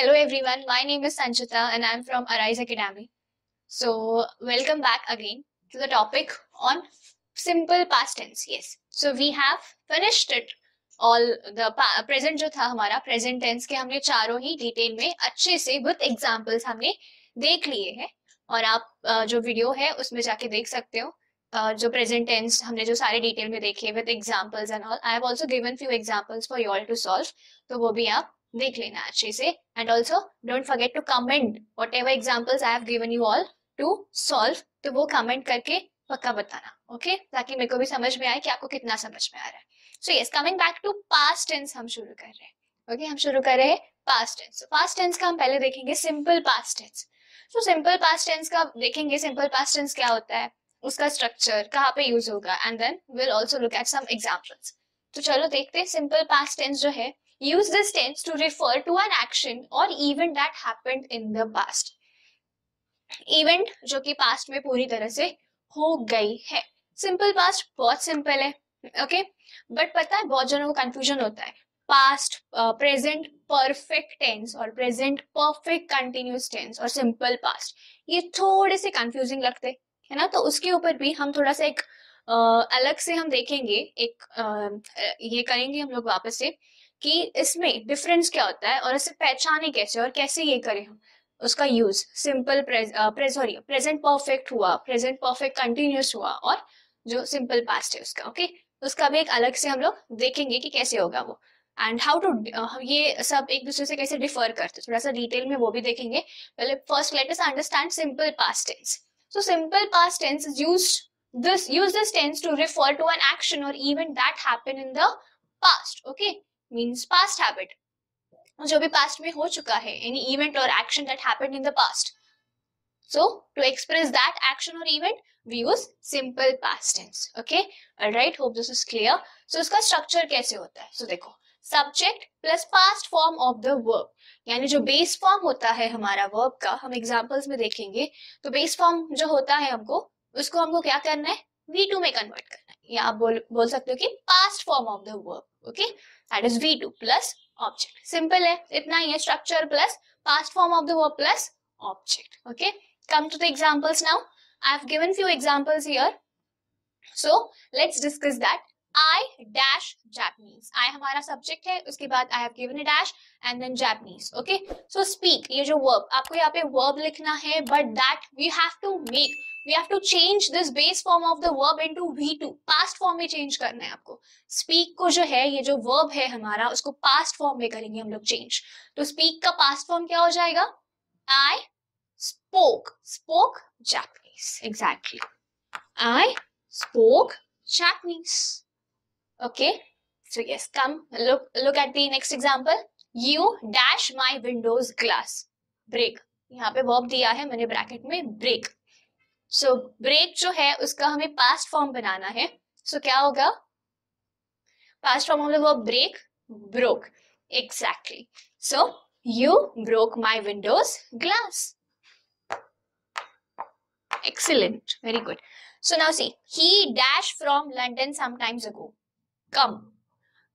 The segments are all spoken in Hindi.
Hello everyone, my name is Sanchita and I'm from Arise Academy. So welcome back again to the topic on simple past tense. Yes, so we have finished it all the present जो था हमारा present tense के हमने चारों ही detail में अच्छे से good examples हमने देख लिए हैं और आप जो वीडियो है उसमें जाके देख सकते हो Uh, जो प्रेजेंट टेंस हमने जो सारे डिटेल में देखे with examples and all I have also given few examples for you all to solve तो वो भी आप देख लेना अच्छे से and also don't forget to comment whatever examples I have given you all to solve तो वो कमेंट करके पक्का बताना ओके okay? ताकि मेरे को भी समझ में आए कि आपको कितना समझ में आ रहा है so yes coming back to past tense हम शुरू कर रहे हैं ओके okay? हम शुरू कर रहे हैं पास्ट टेंस पास्ट टेंस का हम पहले देखेंगे simple past tense so simple past tense का देखेंगे सिंपल पास्ट टेंस क्या होता है उसका स्ट्रक्चर कहाँ पे यूज होगा and then will also look at some examples तो चलो देखते हैं सिंपल पास्ट टेंस जो है Use this tense to refer to an action or event that happened in the past. Event जो कि पास्ट में पूरी तरह से हो गई है सिंपल पास्ट बहुत सिंपल है ओके okay? बट पता है बहुत जनों को कंफ्यूजन होता है पास्ट प्रेजेंट परफेक्ट टेंस और प्रेजेंट परफेक्ट कंटिन्यूस टेंस और सिंपल पास्ट ये थोड़े से कंफ्यूजिंग लगते है ना तो उसके ऊपर भी हम थोड़ा सा एक uh, अलग से हम देखेंगे एक uh, ये करेंगे हम लोग वापस से कि इसमें डिफरेंस क्या होता है और इसे पहचाने कैसे और कैसे ये करें हम उसका use simple sorry present perfect हुआ प्रेजेंट परफेक्ट कंटिन्यूस हुआ और जो सिंपल पास्ट है उसका ओके okay? उसका भी एक अलग से हम लोग देखेंगे कि कैसे होगा वो एंड हाउ टू ये सब एक दूसरे से कैसे डिफर करते थोड़ा सा डिटेल में वो भी देखेंगे पहले first let us understand simple past tense so simple past tense is used this use this tense to refer to an action और event that happened in the past means past habit जो भी पास्ट में हो चुका है एनी इवेंट और action that happened in the past so to express that action और event we use simple past tense okay right hope this is clear so इसका स्ट्रक्चर कैसे होता है सो so देखो subject plus past form of the verb यानी जो बेस फॉर्म होता है हमारा वर्ब का हम एग्जाम्पल्स में देखेंगे तो बेस फॉर्म जो होता है हमको उसको हमको क्या करना है वी टू में कन्वर्ट करना है या आप बोल बोल सकते हो कि past form of the verb okay that is V two plus object simple है इतना ही है structure plus past form of the verb plus object okay come to the examples now I have given few examples here so let's discuss that I dash Japanese I हमारा सब्जेक्ट है उसके बाद I have given a dash and then Japanese okay so speak ये जो वर्ब आपको यहाँ पे वर्ब लिखना है but that we have to make we have to change this base form of the verb into V two past form में चेंज करना है आपको स्पीक को जो है ये जो वर्ब है हमारा उसको पास्ट फॉर्म में करेंगे हम लोग चेंज तो स्पीक का पास्ट फॉर्म क्या हो जाएगा I spoke spoke Japanese exactly I spoke Japanese okay so yes come look look at the next example you dash my windows glass break यहाँ पे वर्ब दिया है मैंने ब्रैकेट में ब्रेक सो ब्रेक जो है उसका हमें पास्ट फॉर्म बनाना है सो so, क्या होगा past form of the verb break broke exactly so you broke my windows glass excellent very good so now see he dash from London sometimes ago come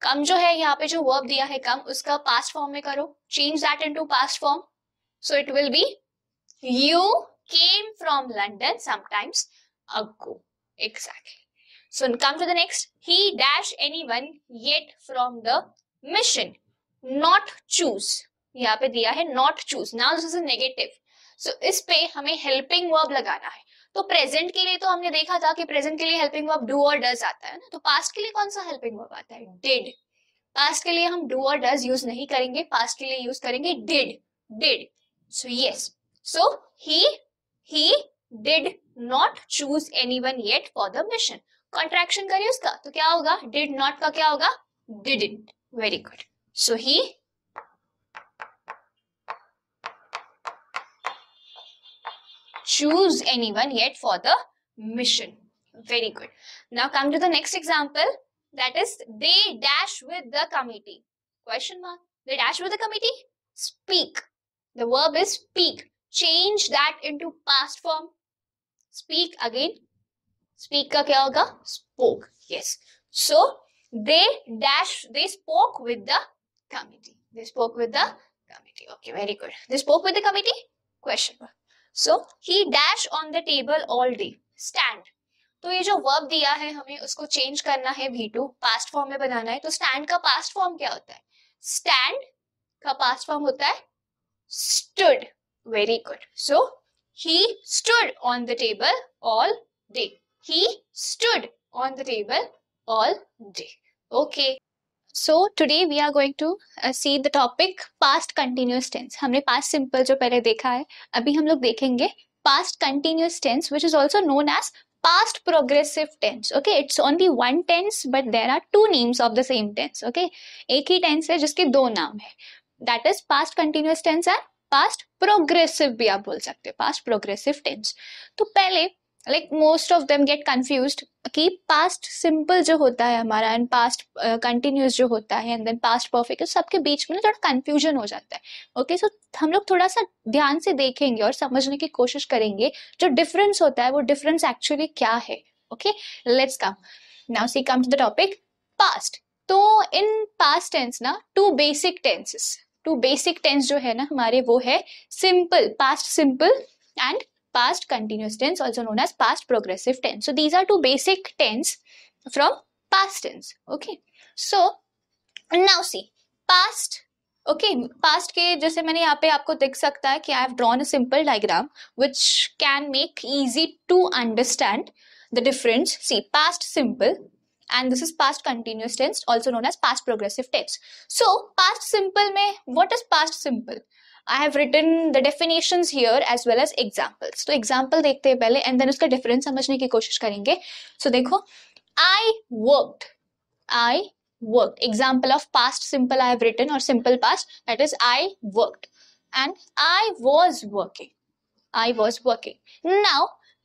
come जो है यहाँ पे जो वर्ब दिया है कम उसका पास्ट फॉर्म में करो change that into past form so it will be you came from London sometimes ago. Exactly. So come to the next. He dash anyone yet from the mission. Not choose. यहाँ पे दिया है not choose. Now this is a negative. So इस पे हमें helping verb लगाना है तो present के लिए तो हमने देखा था कि present के लिए helping verb do or does आता है ना तो past के लिए कौन सा helping verb आता है Did. Past के लिए हम do or does use नहीं करेंगे Past के लिए use करेंगे did. Did. So yes. So he He did not choose anyone yet for the mission. Contraction contraction करिए उसका तो क्या होगा not नॉट का क्या होगा Didn't. Very good. So he choose anyone yet for the mission very good now come to the next example that is they dash with the committee question mark they dash with the committee speak the verb is speak change that past form speak again speak ka kya hoga होगा spoke so they dash they spoke with the committee they spoke with the committee okay very good they spoke with the committee question question so he dash on the table all day stand तो ये जो वर्ब दिया है हमें उसको चेंज करना है वी टू पास्ट फॉर्म में बनाना है तो स्टैंड का पास्ट फॉर्म क्या होता है स्टैंड का पास्ट फॉर्म होता है stood Very good. So, he stood on the table all day. He stood on the table all day. Okay. So, today we are going to uh, see the topic past continuous tense. हमने past simple जो पहले देखा है अभी हम लोग देखेंगे past continuous tense which is also known as past progressive tense okay it's only one tense but there are two names of the same tense okay एक ही tense है जिसके दो नाम है that is past continuous tense and past progressive भी आप बोल सकते हो पास्ट प्रोग्रेसिव टेंस तो पहले like most of them get confused कि पास्ट सिंपल जो होता है हमारा एंड पास्ट कंटिन्यूस जो होता है एंड देन पास्ट परफेक्ट सबके बीच में ना थोड़ा कंफ्यूजन हो जाता है ओके सो हम लोग थोड़ा सा ध्यान से देखेंगे और समझने की कोशिश करेंगे जो डिफरेंस होता है वो डिफरेंस एक्चुअली क्या है okay let's come now see comes the topic past तो इन पास्ट टेंस ना two basic tenses two basic tense जो है ना हमारे वो है simple past simple and past continuous tense also known as past progressive tense so these are two basic tense from past tense okay so now see past okay past के जैसे मैंने यहाँ पे आपको दिख सकता है कि I have drawn a simple diagram which can make easy to understand the difference see past simple and this is past continuous tense also known as past progressive tense so past simple mein what is past simple i have written the definitions here as well as examples so example dekhte hain pehle and then uska difference samajhne ki koshish karenge so dekho i worked i worked example of past simple i have written or simple past that is i worked and i was working i was working now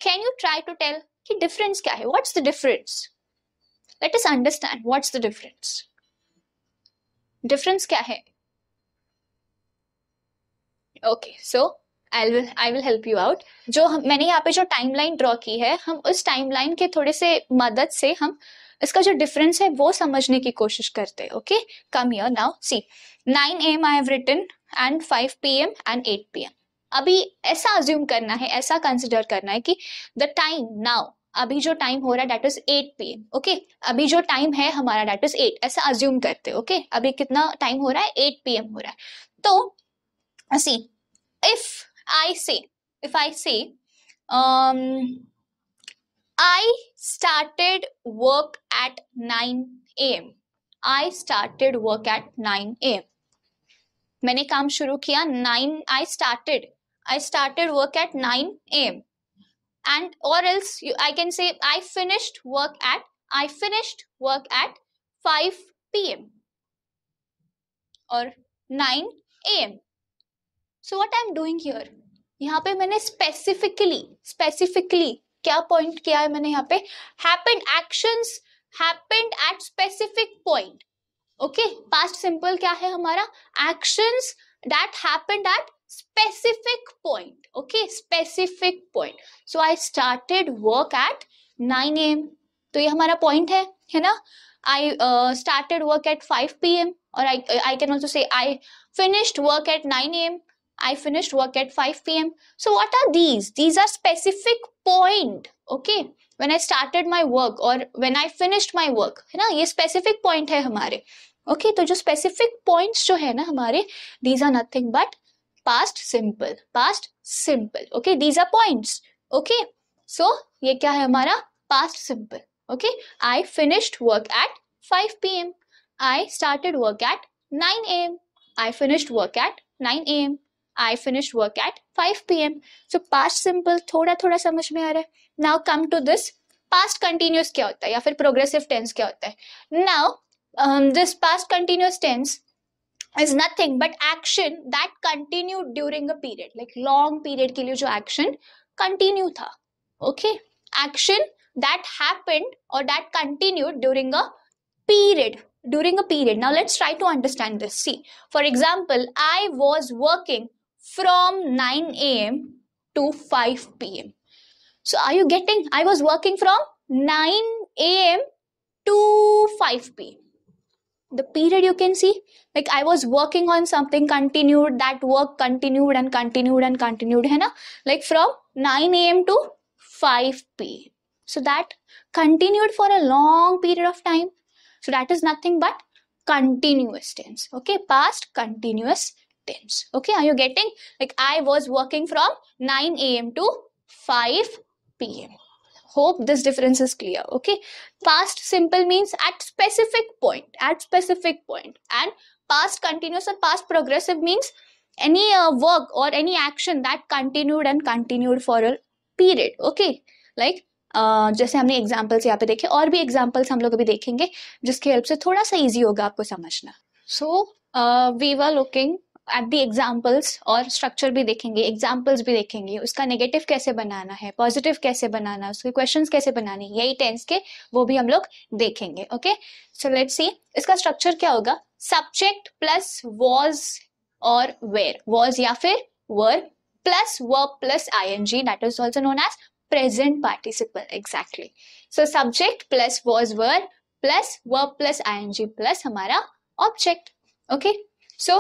can you try to tell ki difference kya hai what's the difference let us understand what's the difference difference क्या है okay so I will I will help you out जो हम मैंने यहाँ पे जो टाइम ड्रॉ की है हम उस टाइम के थोड़े से मदद से हम इसका जो डिफरेंस है वो समझने की कोशिश करते हैं okay come your now see 9 M I have written and 5 M and 8 M अभी ऐसा अज्यूम करना है ऐसा कंसिडर करना है कि द टाइम नाउ अभी जो टाइम हो रहा है date is eight P M okay अभी जो टाइम है हमारा डेट इज एट ऐसा अज्यूम करते ओके okay? अभी कितना टाइम हो रहा है एट पी एम हो रहा है तो सी इफ आई से if I say I started work at nine A M I started work at nine M मैंने काम शुरू किया nine I started I started work at nine A M and or else I can say I finished work at I finished work at 5 p.m. or 9 a.m. So what I'm doing here? यहाँ पे मैंने specifically specifically क्या point किया है मैंने यहाँ happened actions happened at specific point. Okay, past simple क्या है हमारा actions that happened at specific point. okay specific point so i started work at 9 am to ye hamara point hai hai na i uh, started work at 5 pm or i i can also say i finished work at 9 am I finished work at 5 p.m. So what are these? These are specific point. Okay. When I started my work or when I finished my work. है ना ye specific point है हमारे. Okay. तो जो specific points जो है ना हमारे these are nothing but past simple past simple okay these are points okay so ये क्या है हमारा past simple okay I finished work at 5 P M I started work at 9 A M I finished work at 9 A M I finish work at 5 P M so past थोड़ा थोड़ा समझ में आ रहा है now come to this past continuous क्या होता है या फिर प्रोग्रेसिव टेंस क्या होता है now this past continuous tense is nothing but action that continued during a period like long period के लिए जो action continue था okay action that happened or that continued during a period during a period now let's try to understand this see for example I was working from 9 a.m. to 5 p.m. so are you getting I was working from 9 a.m. to 5 p.m the period you can see like i was working on something continued that work continued and continued and continued hai na? like from 9 a.m to 5 p so that continued for a long period of time so that is nothing but continuous tense okay past continuous tense okay are you getting like i was working from 9 a.m to 5 p.m hope this difference is clear okay past simple means at specific point at specific point and past continuous or past progressive means any uh, work or any action that continued and continued for a period okay like Uh, जैसे हमने एग्जाम्पल्स यहाँ पे देखे और भी एग्जाम्पल्स हम लोग अभी देखेंगे जिसके हेल्प से थोड़ा सा इजी होगा आपको समझना so we were looking at the examples और स्ट्रक्चर भी देखेंगे एग्जाम्पल्स भी देखेंगे उसका नेगेटिव कैसे बनाना है पॉजिटिव कैसे बनाना है उसके क्वेश्चन कैसे बनाने हैं यही टेंस के वो भी हम लोग देखेंगे ओके सो लेट सी इसका स्ट्रक्चर क्या होगा सब्जेक्ट प्लस वॉज और वेर वॉज या फिर were plus verb plus I N G that is also known as present participle exactly so subject plus was were plus verb plus I N G plus हमारा ऑब्जेक्ट ओके सो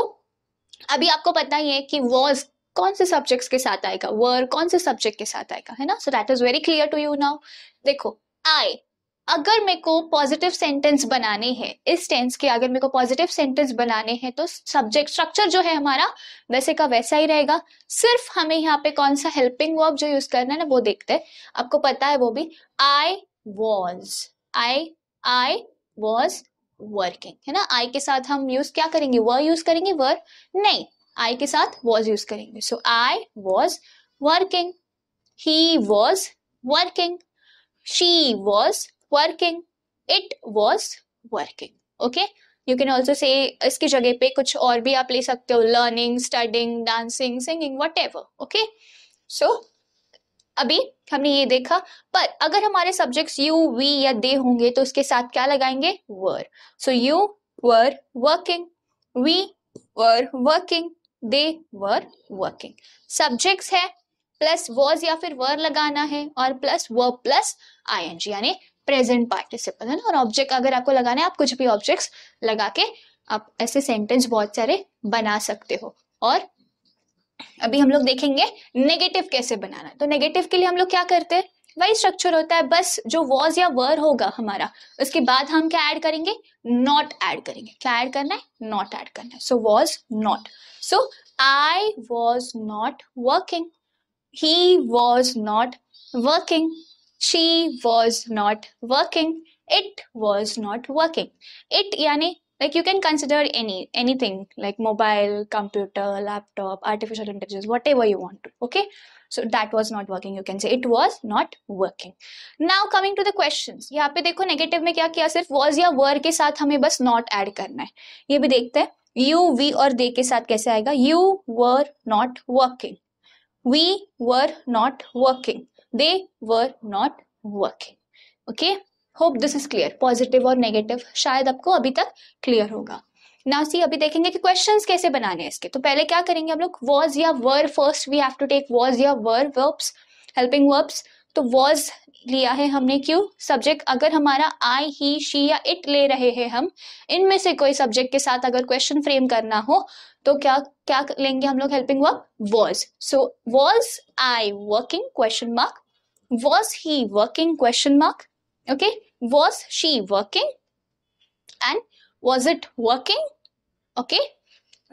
अभी आपको पता ही है कि वॉज कौन से सब्जेक्ट्स के साथ आएगा वर कौन से सब्जेक्ट के साथ आएगा है ना so that is very clear to you now देखो आई अगर मेरे को पॉजिटिव सेंटेंस बनाने हैं इस टेंस के अगर मेरे को पॉजिटिव सेंटेंस बनाने हैं तो सब्जेक्ट स्ट्रक्चर जो है हमारा वैसे का वैसा ही रहेगा सिर्फ हमें यहाँ पे कौन सा हेल्पिंग वर्ब जो यूज करना है ना वो देखते हैं आपको पता है वो भी I was I I was working है ना आई के साथ हम यूज क्या करेंगे वर यूज करेंगे वर नहीं आई के साथ वॉज यूज करेंगे so I was working he was working she was working it was working okay you can also say इसकी जगह पे कुछ और भी आप ले सकते हो learning studying dancing singing whatever okay so अभी हमने ये देखा पर अगर हमारे सब्जेक्ट्स यू वी या दे होंगे तो उसके साथ क्या लगाएंगे were so you were working we were working they were working subjects है प्लस वर्ज या फिर वर लगाना है और प्लस व प्लस आईएनजी यानी प्रेजेंट पार्टिसिपल है ना और ऑब्जेक्ट अगर आपको लगाना है आप कुछ भी ऑब्जेक्ट्स लगा के आप ऐसे सेंटेंस बहुत सारे बना सकते हो और अभी हम लोग देखेंगे नेगेटिव कैसे बनाना तो नेगेटिव के लिए हम लोग क्या करते हैं वही स्ट्रक्चर होता है बस जो वॉज या वर होगा हमारा उसके बाद हम क्या ऐड करेंगे नॉट ऐड करेंगे क्या ऐड करना है नॉट ऐड करना है so was not so I was not working he was not working she was not working it was not working it यानी like you can consider any anything like mobile computer laptop artificial intelligence whatever you want to okay so that was not working you can say it was not working now coming to the questions यहाँ pe dekho negative mein kya kiya sirf was ya were ke sath hame bas not add karna hai ye bhi dekhte hain you we और they ke sath kaise aayega you were not working we were not working they were not working okay hope this is clear positive और नेगेटिव शायद आपको अभी तक क्लियर होगा ना सी अभी देखेंगे कि क्वेश्चंस कैसे बनाने हैं इसके तो पहले क्या करेंगे हम लोग वॉज या were first we have to take was या वर वर्ब्स हेल्पिंग वर्ब्स तो वॉज लिया है हमने क्यों सब्जेक्ट अगर हमारा आई ही शी या इट ले रहे हैं हम इनमें से कोई सब्जेक्ट के साथ अगर क्वेश्चन फ्रेम करना हो तो क्या क्या लेंगे हम लोग helping verb was so was I working question mark was he working question mark okay was she working and was it working okay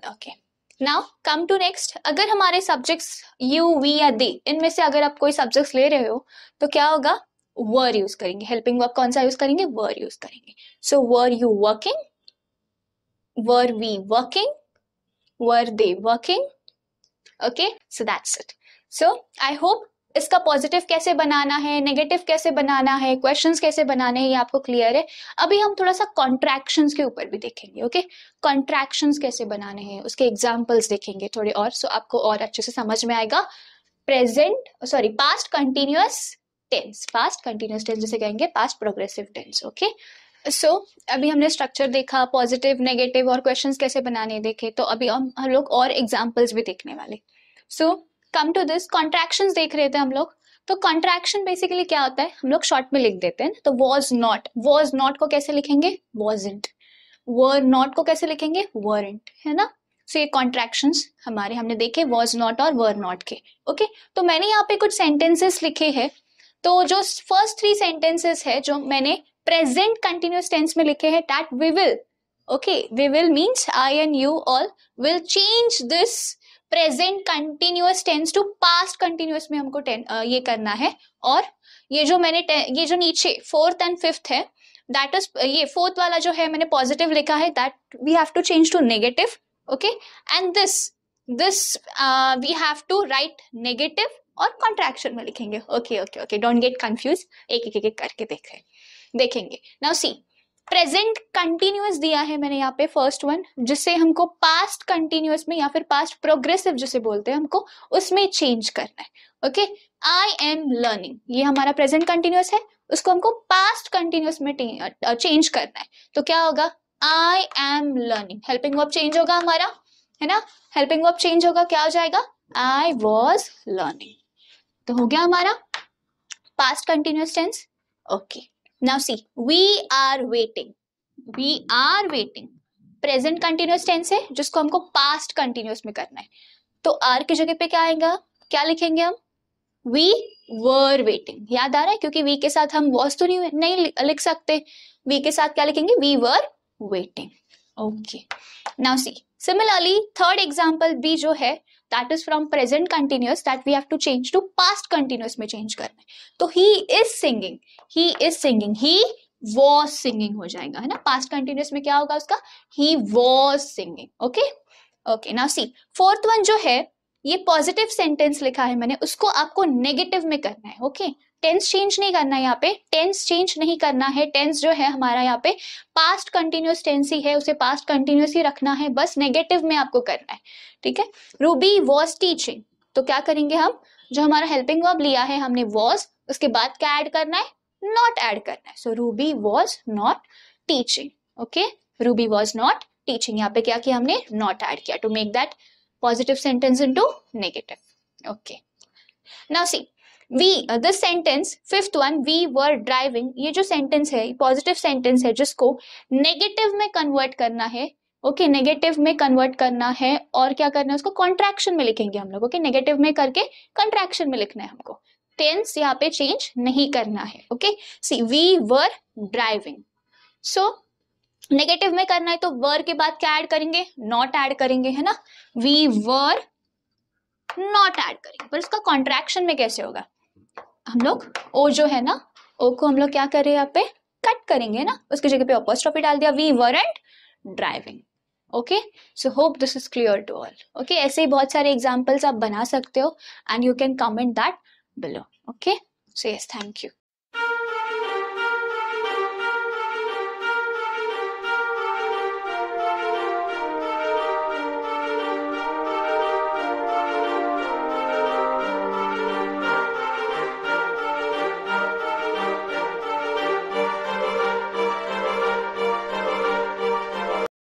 okay now come to next अगर हमारे सब्जेक्ट्स यू वी या दे इनमें से अगर आप कोई सब्जेक्ट्स ले रहे हो तो क्या होगा वर यूज करेंगे हेल्पिंग वर्क कौन सा यूज करेंगे वर यूज करेंगे so were you working were we working were they working okay so that's it so I hope इसका पॉजिटिव कैसे बनाना है नेगेटिव कैसे बनाना है क्वेश्चंस कैसे बनाने हैं ये आपको क्लियर है अभी हम थोड़ा सा कॉन्ट्रैक्शंस के ऊपर भी देखेंगे ओके कॉन्ट्रैक्शंस कैसे बनाने हैं उसके एग्जाम्पल्स देखेंगे थोड़े और सो आपको और अच्छे से समझ में आएगा present sorry past continuous tense past continuous tense जिसे कहेंगे past progressive tense okay so अभी हमने स्ट्रक्चर देखा पॉजिटिव नेगेटिव और क्वेश्चंस कैसे बनाने देखे तो अभी हम लोग और एग्जाम्पल्स भी देखने वाले so so, come to this contraction देख रहे थे हम लोग तो कॉन्ट्रैक्शन बेसिकली क्या होता है हम लोग शॉर्ट में लिख देते हैं तो वॉज नॉट वॉज नॉट को कैसे लिखेंगे वॉज इंट वर नॉट को कैसे लिखेंगे वर इंट है ना सो so, ये कॉन्ट्रैक्शन हमारे हमने देखे वॉज नॉट और वर नॉट के ओके okay? तो मैंने यहाँ पे कुछ सेंटेंसेस लिखे हैं तो जो फर्स्ट थ्री सेंटेंसेस है जो मैंने प्रेजेंट कंटिन्यूस टेंस में लिखे हैं that we will okay we will means I and you all will change this present continuous tense to past continuous में हमको टेन, uh, ये करना है और ये जो मैंने ये जो नीचे फोर्थ एंड फिफ्थ है दैट इज ये फोर्थ वाला जो है मैंने पॉजिटिव लिखा है that we have to change to negative okay and this this we have to write negative और कॉन्ट्रैक्शन में लिखेंगे okay okay okay don't get confuse एक एक एक करके देख रहे देखेंगे नाउ सी प्रेजेंट कंटिन्यूस दिया है मैंने यहाँ पे फर्स्ट वन जिसे हमको पास्ट कंटिन्यूस में या फिर पास्ट प्रोग्रेसिव जिसे बोलते हैं हमको उसमें चेंज करना है ओके आई एम लर्निंग ये हमारा प्रेजेंट कंटिन्यूस है उसको हमको पास्ट कंटिन्यूस में चेंज करना है तो क्या होगा I am learning helping verb change होगा हमारा है ना हेल्पिंग वर्ब चेंज होगा क्या हो जाएगा आई वॉज लर्निंग तो हो गया हमारा past continuous tense okay now see we are waiting we are waiting present continuous tense है जिसको हमको past continuous में करना है तो आर की जगह पे क्या आएगा क्या लिखेंगे हम वी वर वेटिंग याद आ रहा है क्योंकि वी के साथ हम वॉज तो नहीं नहीं लिख सकते वी के साथ क्या लिखेंगे we were waiting okay now see similarly third example भी जो है that is from present continuous that we have to change to past continuous में चेंज करना है तो he is singing he is singing he was singing हो जाएगा है ना पास्ट कंटिन्यूस में क्या होगा उसका he was singing okay okay now see fourth one जो है ये पॉजिटिव सेंटेंस लिखा है मैंने उसको आपको नेगेटिव में करना है ओके okay? टेंस चेंज नहीं करना है यहाँ पे टेंस चेंज नहीं करना है टेंस जो है हमारा यहाँ पे पास्ट कंटिन्यूस टेंस ही है उसे पास्ट कंटिन्यूस ही रखना है बस नेगेटिव में आपको करना है ठीक है रूबी वॉज टीचिंग तो क्या करेंगे हम जो हमारा हेल्पिंग वर्ब लिया है हमने वॉज उसके बाद क्या ऐड करना है नॉट ऐड करना है so Ruby was not teaching okay Ruby was not teaching यहाँ पे क्या किया हमने नॉट ऐड किया to make that positive sentence into negative okay now see we this sentence fifth one we were driving ये जो सेंटेंस है पॉजिटिव सेंटेंस है जिसको नेगेटिव में कन्वर्ट करना है ओके okay, नेगेटिव में कन्वर्ट करना है और क्या करना है उसको कॉन्ट्रैक्शन में लिखेंगे हम लोग ओके okay? नेगेटिव में करके कंट्रैक्शन में लिखना है हमको टेंस यहाँ पे चेंज नहीं करना है okay see we were driving so negative में करना है तो वर के बाद क्या ऐड करेंगे नॉट ऐड करेंगे है ना वी वर नॉट ऐड करेंगे पर उसका कॉन्ट्रैक्शन में कैसे होगा हम लोग ओ जो है ना ओ को हम लोग क्या कर हैं यहाँ पे कट करेंगे ना उसकी जगह पे ऑपोस्ट्रॉफी डाल दिया we weren't driving okay so hope this is clear to all okay ऐसे ही बहुत सारे एग्जाम्पल्स आप बना सकते हो and you can comment that below okay so yes thank you